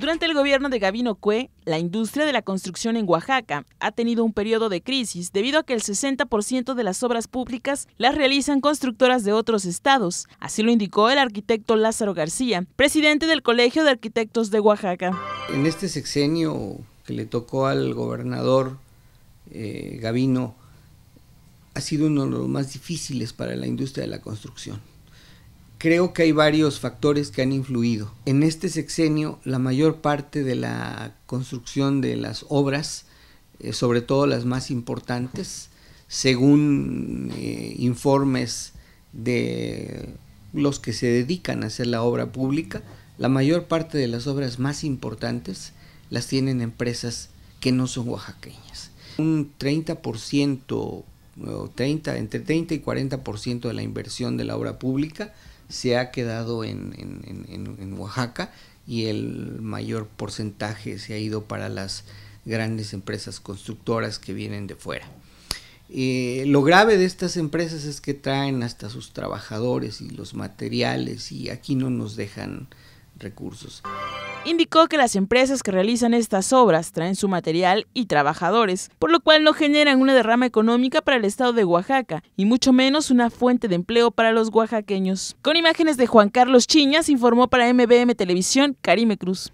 Durante el gobierno de Gavino Cue, la industria de la construcción en Oaxaca ha tenido un periodo de crisis debido a que el 60% de las obras públicas las realizan constructoras de otros estados. Así lo indicó el arquitecto Lázaro García, presidente del Colegio de Arquitectos de Oaxaca. En este sexenio que le tocó al gobernador eh, Gavino, ha sido uno de los más difíciles para la industria de la construcción. Creo que hay varios factores que han influido. En este sexenio, la mayor parte de la construcción de las obras, eh, sobre todo las más importantes, según eh, informes de los que se dedican a hacer la obra pública, la mayor parte de las obras más importantes las tienen empresas que no son oaxaqueñas. Un 30% entre 30 y 40% de la inversión de la obra pública se ha quedado en, Oaxaca y el mayor porcentaje se ha ido para las grandes empresas constructoras que vienen de fuera. Eh, lo grave de estas empresas es que traen hasta sus trabajadores y los materiales y aquí no nos dejan recursos. Indicó que las empresas que realizan estas obras traen su material y trabajadores, por lo cual no generan una derrama económica para el estado de Oaxaca y mucho menos una fuente de empleo para los oaxaqueños. Con imágenes de Juan Carlos Chiñas informó para MBM Televisión Karime Cruz.